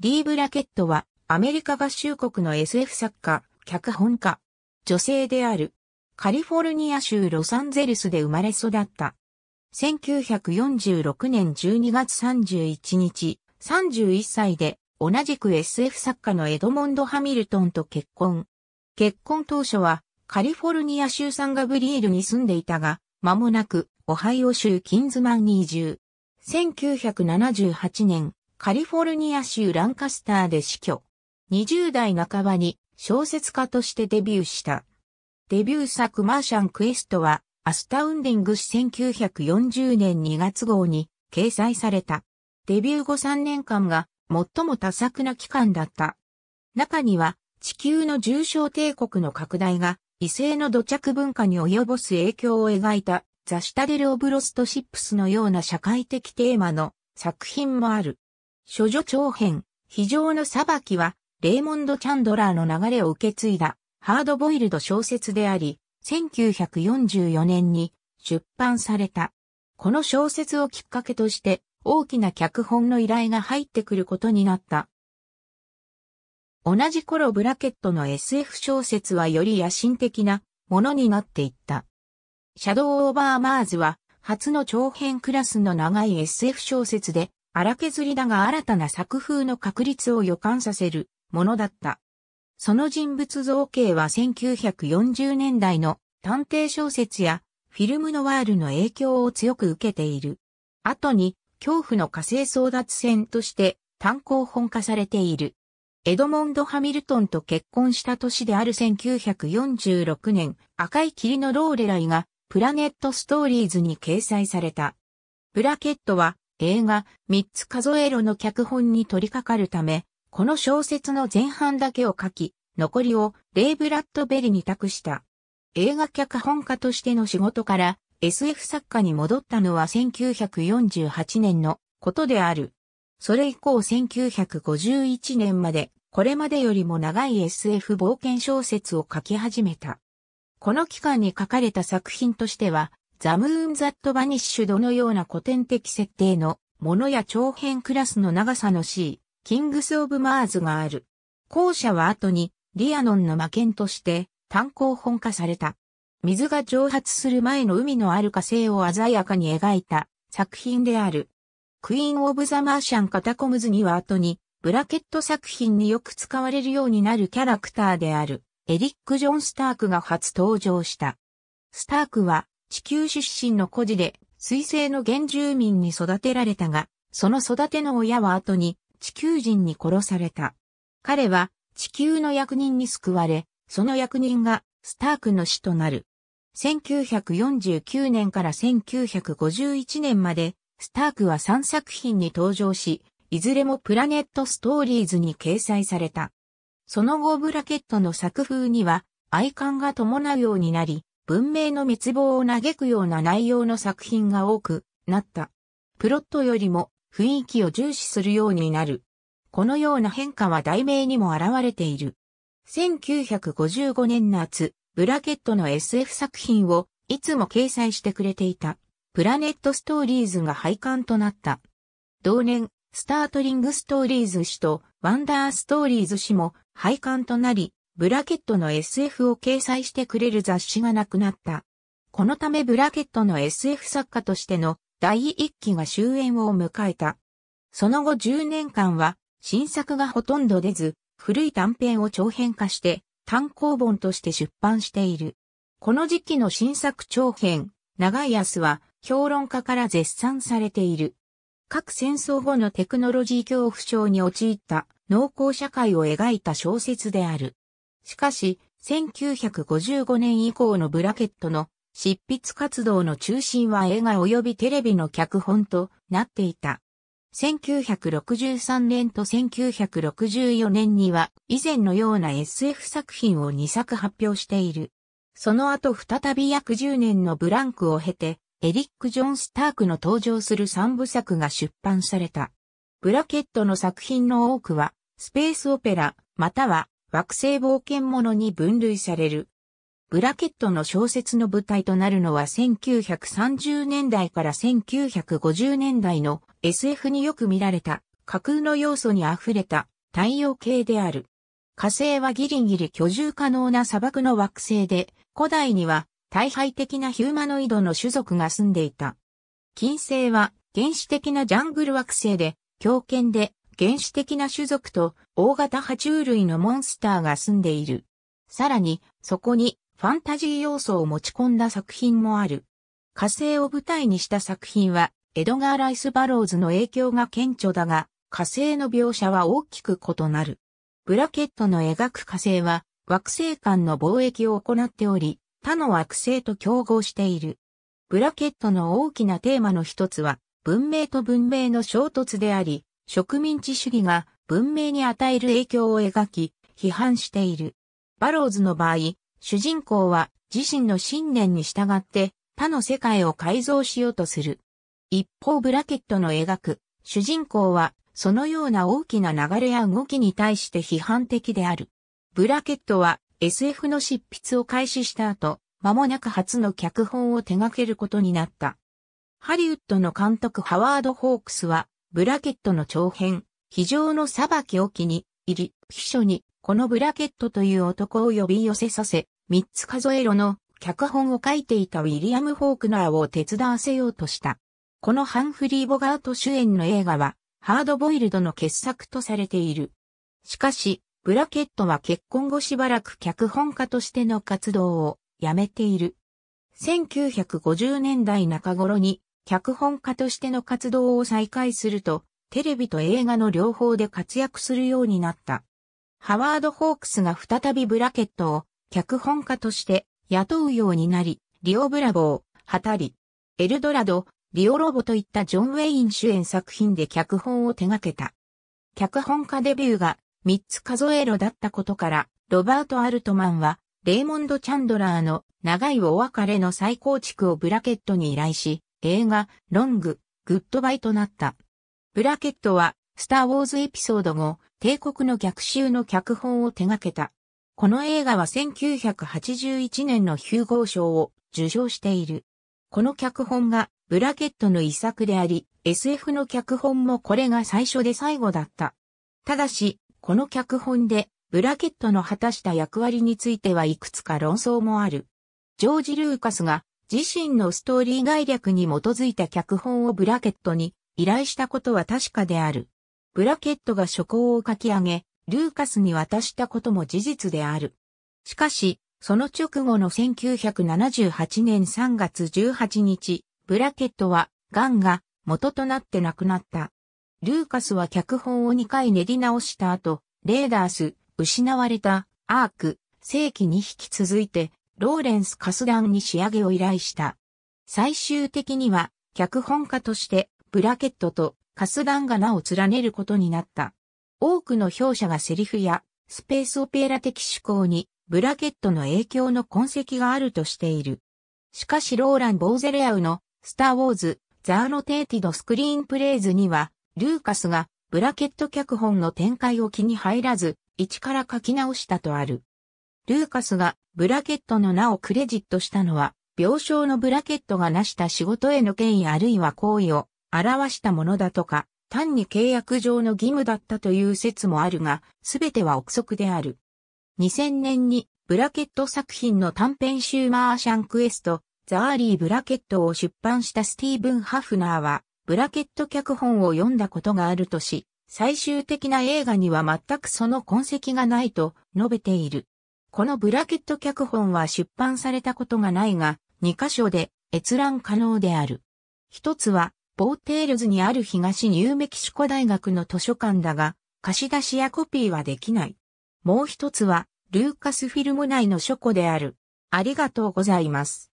リー・ブラケットは、アメリカ合衆国の SF 作家、脚本家、女性である。カリフォルニア州ロサンゼルスで生まれ育った。1946年12月31日、31歳で、同じく SF 作家のエドモンド・ハミルトンと結婚。結婚当初は、カリフォルニア州サンガブリエルに住んでいたが、間もなく、オハイオ州キンズマンに移住。1978年、カリフォルニア州ランカスターで死去。20代半ばに小説家としてデビューした。デビュー作マーシャンクエストはアスタウンディング史1940年2月号に掲載された。デビュー後3年間が最も多作な期間だった。中には地球の重症帝国の拡大が異性の土着文化に及ぼす影響を描いたザ・シタデル・オブ・ロスト・シップスのような社会的テーマの作品もある。処女長編、非常の裁きは、レイモンド・チャンドラーの流れを受け継いだ、ハードボイルド小説であり、1944年に出版された。この小説をきっかけとして、大きな脚本の依頼が入ってくることになった。同じ頃ブラケットの SF 小説はより野心的なものになっていった。シャドウ・オーバー・マーズは初の長編クラスの長い SF 小説で荒削りだが新たな作風の確立を予感させるものだった。その人物造形は1940年代の探偵小説やフィルムノワールの影響を強く受けている。後に恐怖の火星争奪戦として単行本化されている。エドモンド・ハミルトンと結婚した年である1946年、赤い霧のローレライがプラネットストーリーズに掲載された。ブラケットは映画、三つ数えろの脚本に取り掛かるため、この小説の前半だけを書き、残りをレイ・ブラッドベリに託した。映画脚本家としての仕事から SF 作家に戻ったのは1948年のことである。それ以降1951年までこれまでよりも長い SF 冒険小説を書き始めた。この期間に書かれた作品としては、ザムーンザットバニッシュどのような古典的設定のものや長編クラスの長さの C、キングス・オブ・マーズがある。後者は後にリアノンの魔剣として単行本化された。水が蒸発する前の海のある火星を鮮やかに描いた作品である。クイーン・オブ・ザ・マーシャン・カタコムズには後にブラケット作品によく使われるようになるキャラクターであるエリック・ジョン・スタークが初登場した。スタークは地球出身の孤児で、水星の原住民に育てられたが、その育ての親は後に地球人に殺された。彼は地球の役人に救われ、その役人がスタークの死となる。1949年から1951年まで、スタークは3作品に登場し、いずれもプラネットストーリーズに掲載された。その後ブラケットの作風には、愛感が伴うようになり、文明の滅亡を嘆くような内容の作品が多くなった。プロットよりも雰囲気を重視するようになる。このような変化は題名にも現れている。1955年夏、ブラケットの SF 作品をいつも掲載してくれていた。プラネットストーリーズが廃刊となった。同年、スタートリングストーリーズ誌とワンダーストーリーズ誌も廃刊となり、ブラケットの SF を掲載してくれる雑誌がなくなった。このためブラケットの SF 作家としての第一期が終焉を迎えた。その後10年間は新作がほとんど出ず、古い短編を長編化して単行本として出版している。この時期の新作長編、長い安は評論家から絶賛されている。各戦争後のテクノロジー恐怖症に陥った農耕社会を描いた小説である。しかし、1955年以降のブラケットの執筆活動の中心は映画及びテレビの脚本となっていた。1963年と1964年には以前のような SF 作品を2作発表している。その後再び約10年のブランクを経て、エリック・ジョン・スタークの登場する3部作が出版された。ブラケットの作品の多くは、スペースオペラ、または惑星冒険者に分類される。ブラケットの小説の舞台となるのは1930年代から1950年代の SF によく見られた架空の要素に溢れた太陽系である。火星はギリギリ居住可能な砂漠の惑星で、古代には大敗的なヒューマノイドの種族が住んでいた。金星は原始的なジャングル惑星で、狂犬で原始的な種族と大型爬虫類のモンスターが住んでいる。さらに、そこにファンタジー要素を持ち込んだ作品もある。火星を舞台にした作品は、エドガー・ライス・バローズの影響が顕著だが、火星の描写は大きく異なる。ブラケットの描く火星は、惑星間の貿易を行っており、他の惑星と競合している。ブラケットの大きなテーマの一つは、文明と文明の衝突であり、植民地主義が文明に与える影響を描き、批判している。バローズの場合、主人公は自身の信念に従って他の世界を改造しようとする。一方ブラケットの描く主人公はそのような大きな流れや動きに対して批判的である。ブラケットは SF の執筆を開始した後、間もなく初の脚本を手掛けることになった。ハリウッドの監督ハワード・ホークスはブラケットの長編、非常の裁きをきに、入り、秘書に、このブラケットという男を呼び寄せさせ、三つ数えろの脚本を書いていたウィリアム・フォークナーを手伝わせようとした。このハンフリー・ボガート主演の映画は、ハードボイルドの傑作とされている。しかし、ブラケットは結婚後しばらく脚本家としての活動をやめている。1950年代中頃に脚本家としての活動を再開すると、テレビと映画の両方で活躍するようになった。ハワード・ホークスが再びブラケットを脚本家として雇うようになり、リオ・ブラボー、ハタリ、エルドラド、リオ・ロボといったジョン・ウェイン主演作品で脚本を手掛けた。脚本家デビューが3つ数えろだったことから、ロバート・アルトマンは、レイモンド・チャンドラーの長いお別れの再構築をブラケットに依頼し、映画、ロング、グッドバイとなった。ブラケットは、スター・ウォーズエピソード後、帝国の逆襲の脚本を手掛けた。この映画は1981年のヒューゴー賞を受賞している。この脚本がブラケットの遺作であり、SF の脚本もこれが最初で最後だった。ただし、この脚本でブラケットの果たした役割についてはいくつか論争もある。ジョージ・ルーカスが自身のストーリー概略に基づいた脚本をブラケットに依頼したことは確かである。ブラケットが書稿を書き上げ、ルーカスに渡したことも事実である。しかし、その直後の1978年3月18日、ブラケットは、ガンが元となって亡くなった。ルーカスは脚本を2回練り直した後、レーダース、失われた、アーク、世紀に引き続いて、ローレンス・カスダンに仕上げを依頼した。最終的には、脚本家として、ブラケットとカスダンが名を連ねることになった。多くの評者がセリフや、スペースオペラ的思考に、ブラケットの影響の痕跡があるとしている。しかしローラン・ボーゼレアウの、スター・ウォーズ、ザーロテーティド・スクリーンプレイズには、ルーカスが、ブラケット脚本の展開を気に入らず、一から書き直したとある。ルーカスがブラケットの名をクレジットしたのは、病床のブラケットが成した仕事への権威あるいは行為を表したものだとか、単に契約上の義務だったという説もあるが、すべては憶測である。2000年にブラケット作品の短編集マーシャンクエスト、ザーリーブラケットを出版したスティーブン・ハフナーは、ブラケット脚本を読んだことがあるとし、最終的な映画には全くその痕跡がないと述べている。このブラケット脚本は出版されたことがないが、2箇所で閲覧可能である。一つは、ボーテールズにある東ニューメキシコ大学の図書館だが、貸し出しやコピーはできない。もう一つは、ルーカスフィルム内の書庫である。ありがとうございます。